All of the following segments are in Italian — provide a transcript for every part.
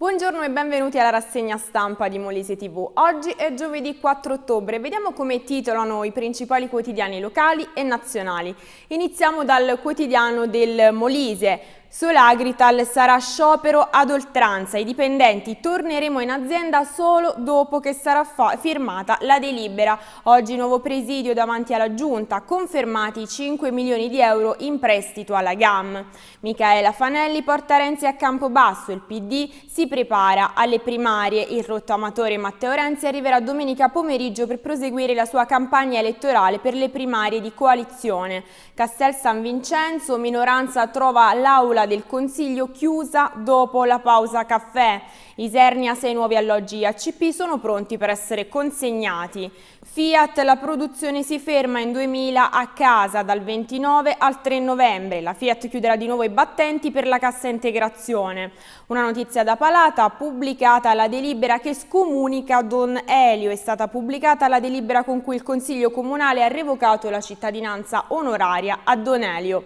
Buongiorno e benvenuti alla rassegna stampa di Molise TV. Oggi è giovedì 4 ottobre, vediamo come titolano i principali quotidiani locali e nazionali. Iniziamo dal quotidiano del Molise. Solagrital sarà sciopero ad oltranza, i dipendenti torneremo in azienda solo dopo che sarà firmata la delibera. Oggi nuovo presidio davanti alla Giunta, confermati 5 milioni di euro in prestito alla GAM. Michaela Fanelli porta Renzi a Campobasso, il PD si prepara alle primarie. Il rottamatore Matteo Renzi arriverà domenica pomeriggio per proseguire la sua campagna elettorale per le primarie di coalizione. Castel San Vincenzo, minoranza trova l'aula aula del Consiglio chiusa dopo la pausa caffè. Isernia, sei nuovi alloggi ACP sono pronti per essere consegnati. Fiat, la produzione si ferma in 2000 a casa dal 29 al 3 novembre. La Fiat chiuderà di nuovo i battenti per la cassa integrazione. Una notizia da Palata, pubblicata la delibera che scomunica Don Elio. È stata pubblicata la delibera con cui il Consiglio Comunale ha revocato la cittadinanza onoraria a Don Elio.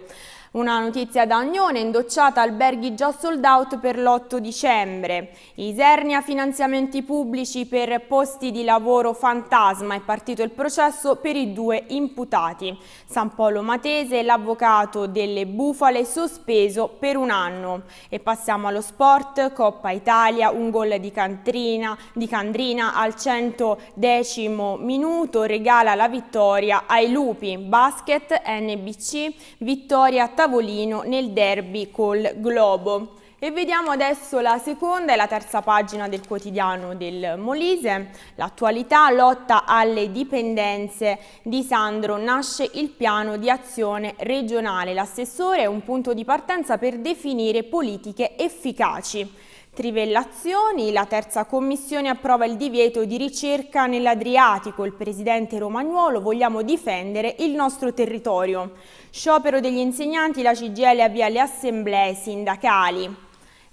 Una notizia da Agnone, indocciata alberghi già sold out per l'8 dicembre. Isernia finanziamenti pubblici per posti di lavoro fantasma, è partito il processo per i due imputati. San Polo Matese, l'avvocato delle bufale, sospeso per un anno. E passiamo allo sport, Coppa Italia, un gol di, Cantrina, di Candrina al 110 minuto, regala la vittoria ai Lupi. Basket, NBC, vittoria tavolino nel derby col Globo. E vediamo adesso la seconda e la terza pagina del quotidiano del Molise. L'attualità lotta alle dipendenze di Sandro. Nasce il piano di azione regionale. L'assessore è un punto di partenza per definire politiche efficaci. Trivellazioni, la terza commissione approva il divieto di ricerca nell'Adriatico. Il presidente Romagnuolo vogliamo difendere il nostro territorio. Sciopero degli insegnanti, la CGL avvia le assemblee sindacali.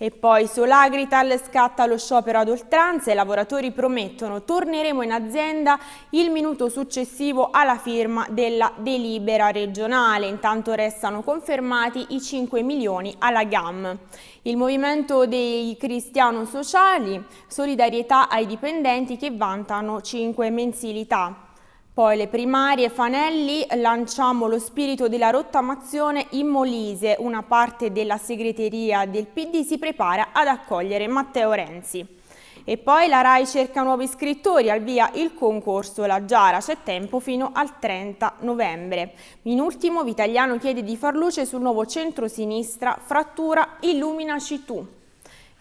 E poi Solagrital scatta lo sciopero ad oltranza e i lavoratori promettono torneremo in azienda il minuto successivo alla firma della delibera regionale. Intanto restano confermati i 5 milioni alla GAM. Il movimento dei cristiano sociali, solidarietà ai dipendenti che vantano 5 mensilità. Poi le primarie Fanelli, lanciamo lo spirito della rottamazione in Molise, una parte della segreteria del PD si prepara ad accogliere Matteo Renzi. E poi la RAI cerca nuovi iscrittori, al via il concorso La Giara, c'è tempo fino al 30 novembre. In ultimo Vitaliano chiede di far luce sul nuovo centro-sinistra, frattura illuminaci tu.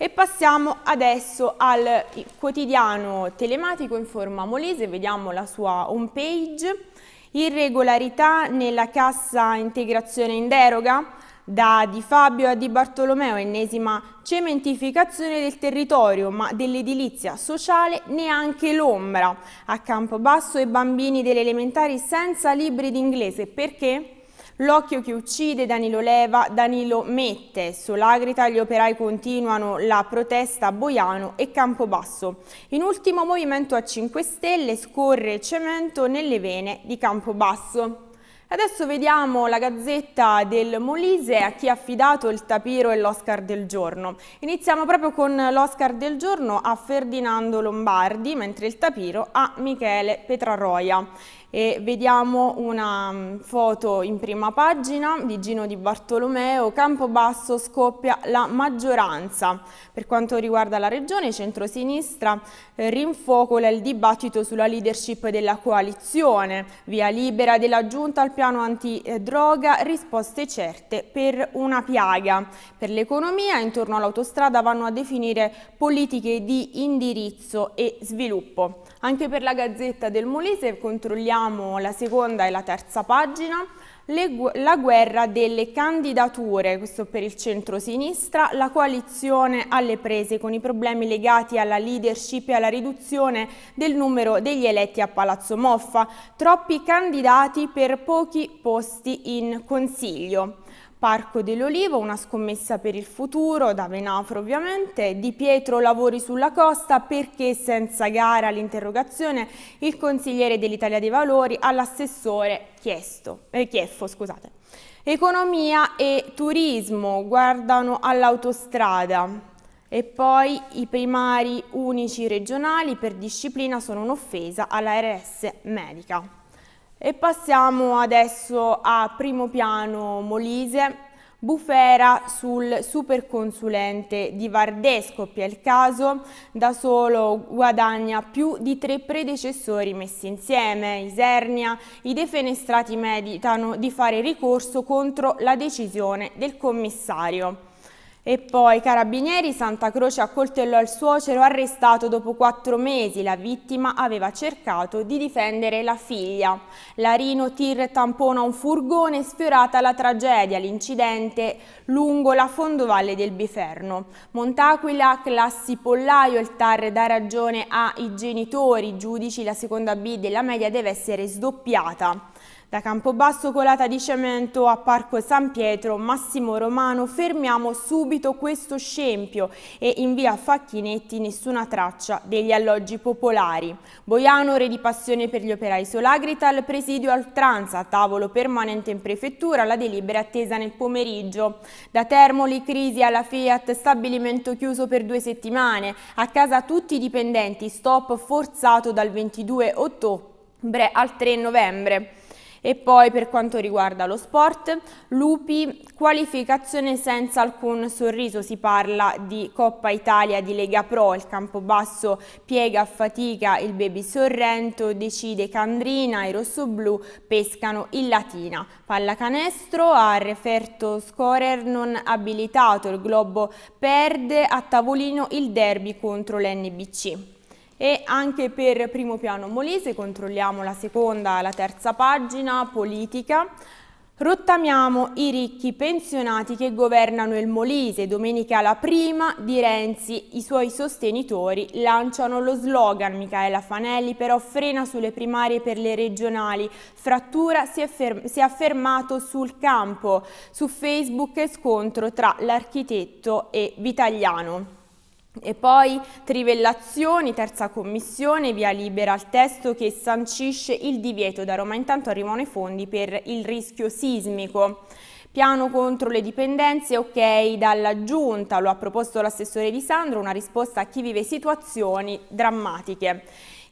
E passiamo adesso al quotidiano telematico in forma molese, vediamo la sua home page. Irregolarità nella cassa integrazione in deroga? Da Di Fabio a Di Bartolomeo, ennesima cementificazione del territorio, ma dell'edilizia sociale neanche l'ombra. A Campobasso i bambini delle elementari senza libri d'inglese, perché? L'occhio che uccide, Danilo leva, Danilo mette. Solagrita, gli operai continuano la protesta a Boiano e Campobasso. In ultimo Movimento a 5 Stelle scorre cemento nelle vene di Campobasso. Adesso vediamo la gazzetta del Molise a chi ha affidato il tapiro e l'Oscar del giorno. Iniziamo proprio con l'Oscar del giorno a Ferdinando Lombardi, mentre il tapiro a Michele Petraroia e vediamo una mm, foto in prima pagina di Gino Di Bartolomeo, Campobasso scoppia la maggioranza. Per quanto riguarda la regione centrosinistra eh, rinfocola il dibattito sulla leadership della coalizione, via libera della giunta al piano antidroga, risposte certe per una piaga. Per l'economia intorno all'autostrada vanno a definire politiche di indirizzo e sviluppo. Anche per la Gazzetta del Molise controlliamo abbiamo la seconda e la terza pagina, le, la guerra delle candidature, questo per il centro-sinistra, la coalizione alle prese con i problemi legati alla leadership e alla riduzione del numero degli eletti a Palazzo Moffa, troppi candidati per pochi posti in consiglio. Parco dell'Olivo, una scommessa per il futuro, da Venafro ovviamente, Di Pietro lavori sulla costa, perché senza gara l'interrogazione, il consigliere dell'Italia dei Valori all'assessore Chiesto, eh, Chieffo. Scusate. Economia e turismo guardano all'autostrada e poi i primari unici regionali per disciplina sono un'offesa alla RS medica. E passiamo adesso a primo piano Molise, bufera sul superconsulente di Vardesco, più il caso, da solo guadagna più di tre predecessori messi insieme, Isernia, i defenestrati meditano di fare ricorso contro la decisione del commissario. E poi Carabinieri Santa Croce accoltellò il suocero arrestato dopo quattro mesi. La vittima aveva cercato di difendere la figlia. Larino Tir tampona un furgone sfiorata la tragedia, l'incidente lungo la fondovalle del Biferno. Montaquila, classi pollaio, il TAR dà ragione ai genitori, giudici, la seconda B della media deve essere sdoppiata. Da Campobasso Colata di Cemento a Parco San Pietro, Massimo Romano, fermiamo subito questo scempio e in via Facchinetti nessuna traccia degli alloggi popolari. Boiano, re di passione per gli operai Solagrita, al presidio Altranza, tavolo permanente in prefettura, la delibera attesa nel pomeriggio. Da Termoli, crisi alla Fiat, stabilimento chiuso per due settimane, a casa tutti i dipendenti, stop forzato dal 22 ottobre al 3 novembre. E poi per quanto riguarda lo sport, Lupi qualificazione senza alcun sorriso, si parla di Coppa Italia di Lega Pro, il Campobasso piega a fatica il Baby Sorrento, decide Candrina, i rossoblù pescano il Latina. Pallacanestro a referto scorer non abilitato, il Globo perde a tavolino il derby contro l'NBC e anche per primo piano Molise controlliamo la seconda e la terza pagina, politica. Rottamiamo i ricchi pensionati che governano il Molise. Domenica la prima di Renzi, i suoi sostenitori lanciano lo slogan Michaela Fanelli però frena sulle primarie per le regionali. Frattura si è, si è affermato sul campo. Su Facebook scontro tra l'architetto e Vitagliano. E poi trivellazioni, terza commissione, via libera al testo che sancisce il divieto da Roma. Intanto arrivano i fondi per il rischio sismico. Piano contro le dipendenze, ok, dalla giunta, lo ha proposto l'assessore Di Sandro, una risposta a chi vive situazioni drammatiche.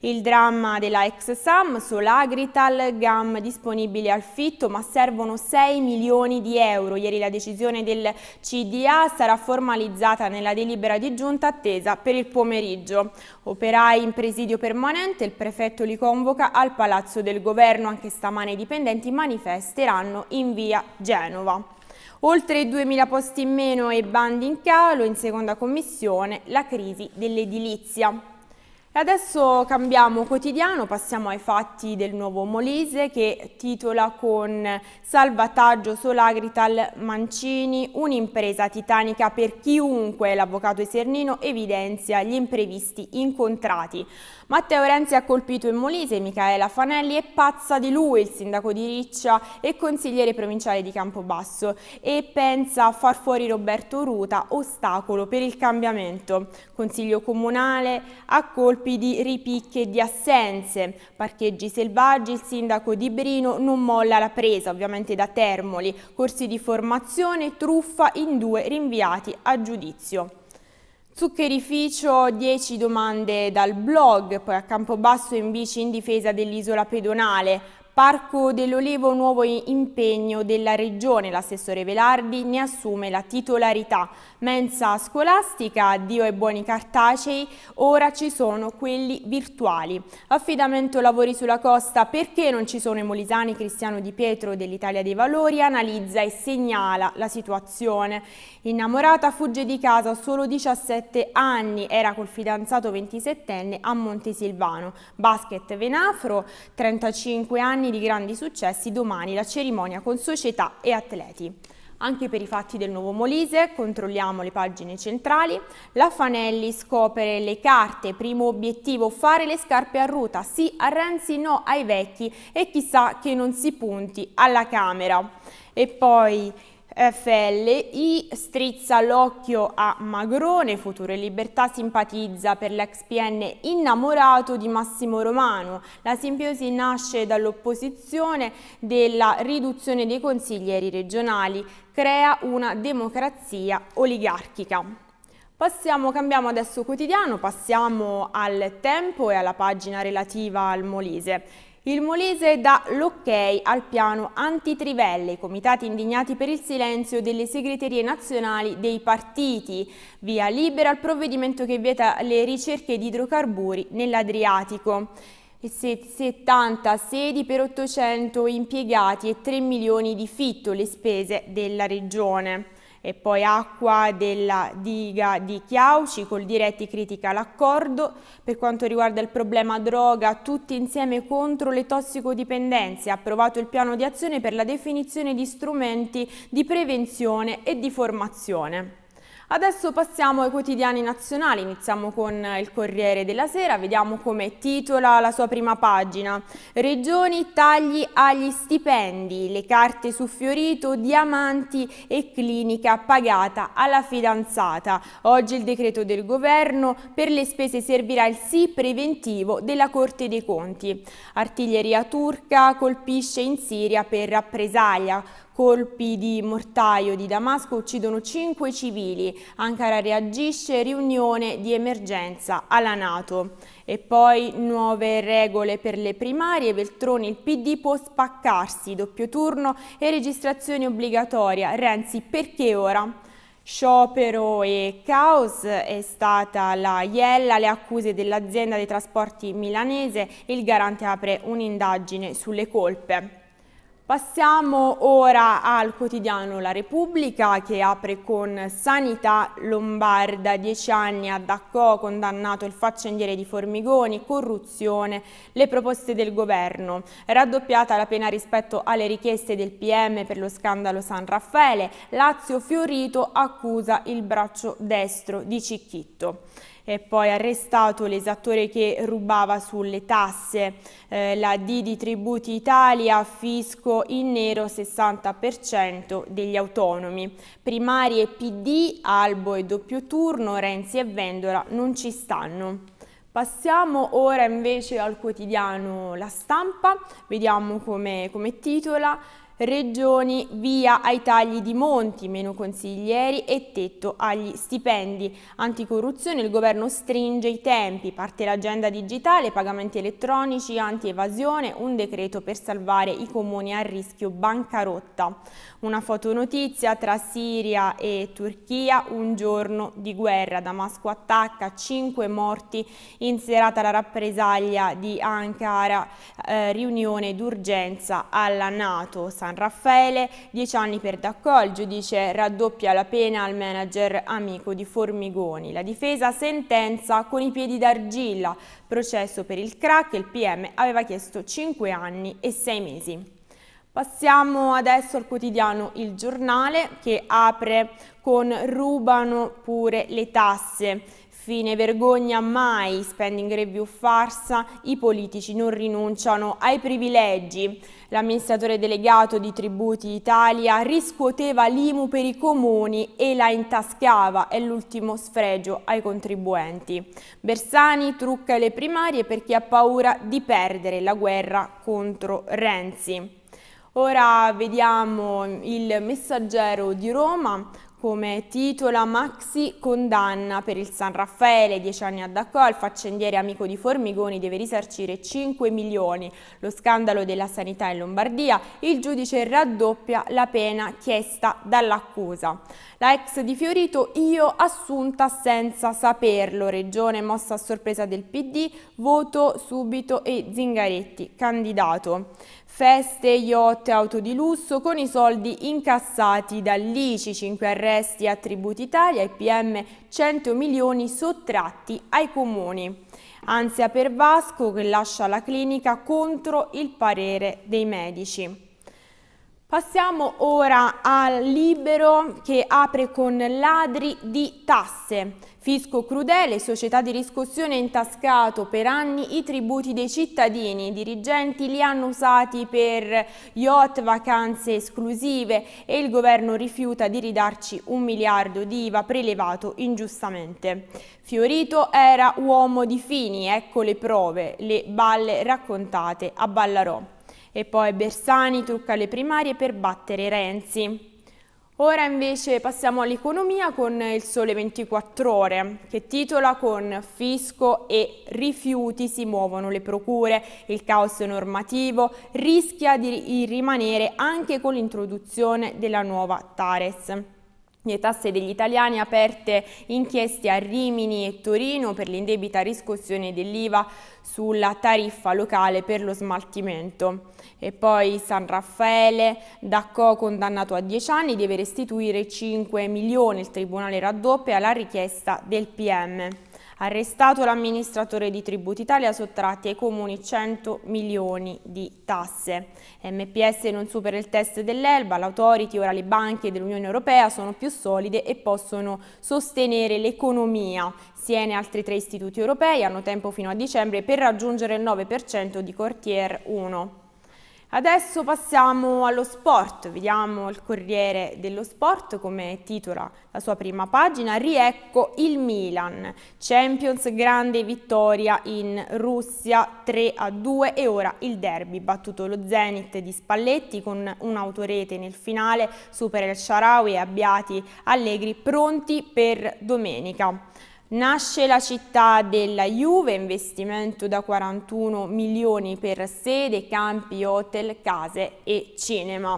Il dramma della ex SAM, Solagrital, GAM disponibili al fitto, ma servono 6 milioni di euro. Ieri la decisione del CDA sarà formalizzata nella delibera di giunta attesa per il pomeriggio. Operai in presidio permanente, il prefetto li convoca al Palazzo del Governo. Anche stamane i dipendenti manifesteranno in via Genova. Oltre 2.000 posti in meno e bandi in calo, in seconda commissione la crisi dell'edilizia. E adesso cambiamo quotidiano, passiamo ai fatti del nuovo Molise che titola con Salvataggio Solagrital Mancini, un'impresa titanica per chiunque, l'avvocato Esernino evidenzia gli imprevisti incontrati. Matteo Renzi ha colpito in Molise Michaela Fanelli è pazza di lui il sindaco di Riccia e consigliere provinciale di Campobasso e pensa a far fuori Roberto Ruta, ostacolo per il cambiamento. Consiglio comunale a colpi di ripicche e di assenze. Parcheggi selvaggi, il sindaco di Brino non molla la presa, ovviamente da Termoli. Corsi di formazione, truffa in due rinviati a giudizio. Zuccherificio 10 domande dal blog, poi a Campobasso in bici in difesa dell'isola pedonale, Parco dell'Olevo nuovo impegno della Regione, l'assessore Velardi ne assume la titolarità. Mensa scolastica, addio ai buoni cartacei, ora ci sono quelli virtuali. Affidamento lavori sulla costa, perché non ci sono i molisani Cristiano Di Pietro dell'Italia dei Valori, analizza e segnala la situazione. Innamorata fugge di casa, solo 17 anni, era col fidanzato 27enne a Montesilvano. Basket Venafro, 35 anni anni di grandi successi, domani la cerimonia con società e atleti. Anche per i fatti del Nuovo Molise controlliamo le pagine centrali. La Fanelli scopre le carte, primo obiettivo fare le scarpe a ruta, sì a Renzi, no ai vecchi e chissà che non si punti alla Camera. E poi FL, I strizza l'occhio a Magrone, Futuro Future Libertà simpatizza per l'ex PN innamorato di Massimo Romano. La simbiosi nasce dall'opposizione della riduzione dei consiglieri regionali, crea una democrazia oligarchica. Passiamo, cambiamo adesso quotidiano, passiamo al tempo e alla pagina relativa al Molise. Il Molise dà l'ok al piano antitrivelle, comitati indignati per il silenzio delle segreterie nazionali dei partiti. Via libera al provvedimento che vieta le ricerche di idrocarburi nell'Adriatico. 70 sedi per 800 impiegati e 3 milioni di fitto le spese della regione e poi acqua della diga di Chiauci col diretti critica l'accordo. Per quanto riguarda il problema droga, tutti insieme contro le tossicodipendenze, approvato il piano di azione per la definizione di strumenti di prevenzione e di formazione. Adesso passiamo ai quotidiani nazionali, iniziamo con il Corriere della Sera, vediamo come titola la sua prima pagina. Regioni, tagli agli stipendi, le carte su Fiorito, diamanti e clinica pagata alla fidanzata. Oggi il decreto del governo, per le spese servirà il sì preventivo della Corte dei Conti. Artiglieria turca colpisce in Siria per rappresaglia. Colpi di mortaio di Damasco uccidono 5 civili. Ankara reagisce, riunione di emergenza alla Nato. E poi nuove regole per le primarie, Veltroni, il PD può spaccarsi, doppio turno e registrazione obbligatoria. Renzi, perché ora? Sciopero e caos è stata la Iella, le accuse dell'azienda dei trasporti milanese, il garante apre un'indagine sulle colpe. Passiamo ora al quotidiano La Repubblica che apre con Sanità Lombarda, dieci anni a Daccò, condannato il faccendiere di Formigoni, corruzione, le proposte del governo, raddoppiata la pena rispetto alle richieste del PM per lo scandalo San Raffaele, Lazio Fiorito accusa il braccio destro di Cicchitto e poi arrestato l'esattore che rubava sulle tasse. Eh, la D di Tributi Italia, fisco in nero 60% degli autonomi. Primarie PD, Albo e doppio turno, Renzi e Vendola non ci stanno. Passiamo ora invece al quotidiano La Stampa, vediamo come, come titola Regioni via ai tagli di Monti, meno consiglieri e tetto agli stipendi. Anticorruzione, il governo stringe i tempi, parte l'agenda digitale, pagamenti elettronici, anti-evasione, un decreto per salvare i comuni a rischio bancarotta. Una fotonotizia tra Siria e Turchia, un giorno di guerra. Damasco attacca, 5 morti in serata la rappresaglia di Ankara, eh, riunione d'urgenza alla Nato. San San Raffaele, 10 anni per Daccò, il giudice raddoppia la pena al manager amico di Formigoni. La difesa sentenza con i piedi d'argilla, processo per il crack, il PM aveva chiesto 5 anni e 6 mesi. Passiamo adesso al quotidiano Il Giornale che apre con rubano pure le tasse fine vergogna mai, spending review farsa, i politici non rinunciano ai privilegi. L'amministratore delegato di Tributi Italia riscuoteva l'IMU per i comuni e la intascava, è l'ultimo sfregio ai contribuenti. Bersani trucca le primarie per chi ha paura di perdere la guerra contro Renzi. Ora vediamo il messaggero di Roma come titola Maxi condanna per il San Raffaele, dieci anni a Dacò, il faccendiere amico di Formigoni deve risarcire 5 milioni, lo scandalo della sanità in Lombardia, il giudice raddoppia la pena chiesta dall'accusa. La ex di Fiorito, io assunta senza saperlo, regione mossa a sorpresa del PD, voto subito e Zingaretti, candidato. Feste, yacht, auto di lusso con i soldi incassati dall'ICI, 5 arresti a Tributi Italia e PM 100 milioni sottratti ai comuni. Ansia per Vasco che lascia la clinica contro il parere dei medici. Passiamo ora al libero che apre con ladri di tasse. Fisco crudele, società di riscossione ha intascato per anni i tributi dei cittadini, i dirigenti li hanno usati per yacht, vacanze esclusive e il governo rifiuta di ridarci un miliardo di IVA prelevato ingiustamente. Fiorito era uomo di fini, ecco le prove, le balle raccontate a Ballarò. E poi Bersani trucca le primarie per battere Renzi. Ora invece passiamo all'economia con il Sole 24 Ore, che titola con fisco e rifiuti si muovono le procure, il caos normativo rischia di rimanere anche con l'introduzione della nuova Tares. Le tasse degli italiani aperte inchieste a Rimini e Torino per l'indebita riscossione dell'IVA sulla tariffa locale per lo smaltimento e poi San Raffaele, Dacco condannato a 10 anni deve restituire 5 milioni, il Tribunale raddoppia la richiesta del PM. Arrestato l'amministratore di Tributi Italia, sottratti ai comuni 100 milioni di tasse. MPS non supera il test dell'Elba, l'autority, ora le banche dell'Unione Europea sono più solide e possono sostenere l'economia. Siena e altri tre istituti europei hanno tempo fino a dicembre per raggiungere il 9% di Cortier 1. Adesso passiamo allo sport, vediamo il Corriere dello Sport come titola la sua prima pagina, riecco il Milan, Champions grande vittoria in Russia 3 a 2 e ora il derby, battuto lo Zenit di Spalletti con un'autorete nel finale, supera il Sharawi e Abbiati Allegri pronti per domenica. Nasce la città della Juve, investimento da 41 milioni per sede, campi, hotel, case e cinema.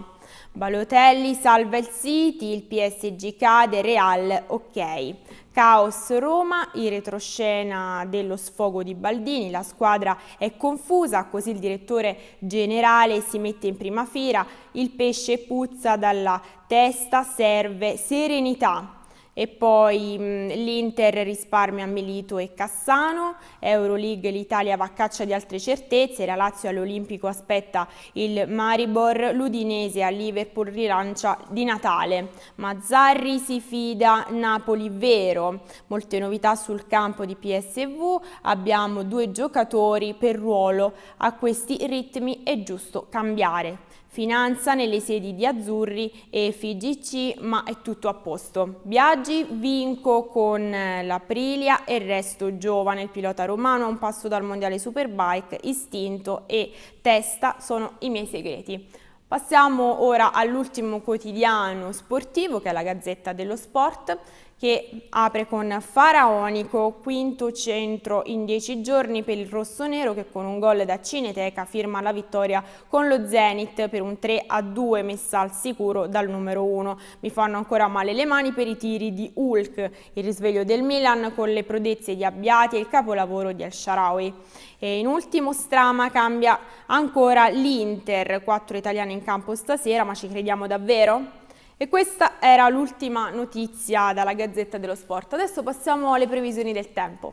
Balotelli salva il City, il PSG cade, Real ok. Caos Roma, in retroscena dello sfogo di Baldini, la squadra è confusa, così il direttore generale si mette in prima fila, il pesce puzza dalla testa, serve serenità e poi l'Inter risparmia Milito e Cassano, Euroleague l'Italia va a caccia di altre certezze, la Lazio all'Olimpico aspetta il Maribor, l'Udinese a Liverpool rilancia di Natale, Mazzarri si fida Napoli vero, molte novità sul campo di PSV, abbiamo due giocatori per ruolo, a questi ritmi è giusto cambiare finanza nelle sedi di Azzurri e FIGC, ma è tutto a posto. Biagi vinco con eh, l'Aprilia e resto giovane, il pilota romano a un passo dal mondiale Superbike, istinto e testa sono i miei segreti. Passiamo ora all'ultimo quotidiano sportivo che è la Gazzetta dello Sport che apre con Faraonico, quinto centro in dieci giorni per il rossonero che con un gol da Cineteca firma la vittoria con lo Zenit per un 3 a 2 messa al sicuro dal numero 1. Mi fanno ancora male le mani per i tiri di Hulk, il risveglio del Milan con le prodezze di Abbiati e il capolavoro di Al-Sharawi. E in ultimo strama cambia ancora l'Inter, quattro italiani in campo stasera, ma ci crediamo davvero? E questa era l'ultima notizia dalla Gazzetta dello Sport. Adesso passiamo alle previsioni del tempo.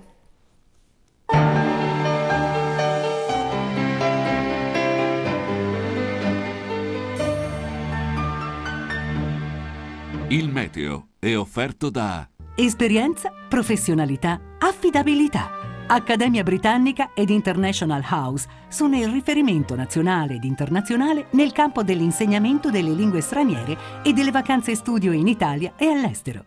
Il meteo è offerto da Esperienza, professionalità, affidabilità. Accademia Britannica ed International House sono il riferimento nazionale ed internazionale nel campo dell'insegnamento delle lingue straniere e delle vacanze studio in Italia e all'estero.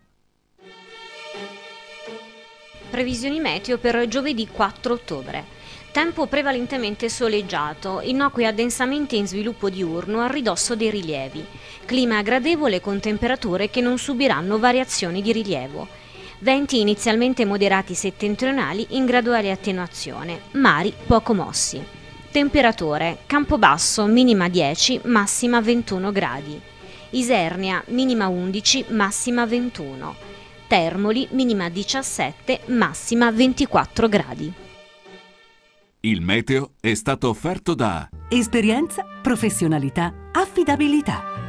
Previsioni meteo per giovedì 4 ottobre. Tempo prevalentemente soleggiato, innocui addensamenti in sviluppo diurno a ridosso dei rilievi. Clima gradevole con temperature che non subiranno variazioni di rilievo venti inizialmente moderati settentrionali in graduale attenuazione, mari poco mossi. Temperature, Campobasso minima 10, massima 21 gradi, Isernia minima 11, massima 21, Termoli minima 17, massima 24 gradi. Il meteo è stato offerto da Esperienza, professionalità, affidabilità.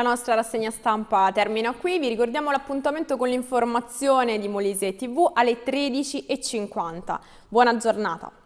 La nostra rassegna stampa termina qui, vi ricordiamo l'appuntamento con l'informazione di Molise TV alle 13.50. Buona giornata!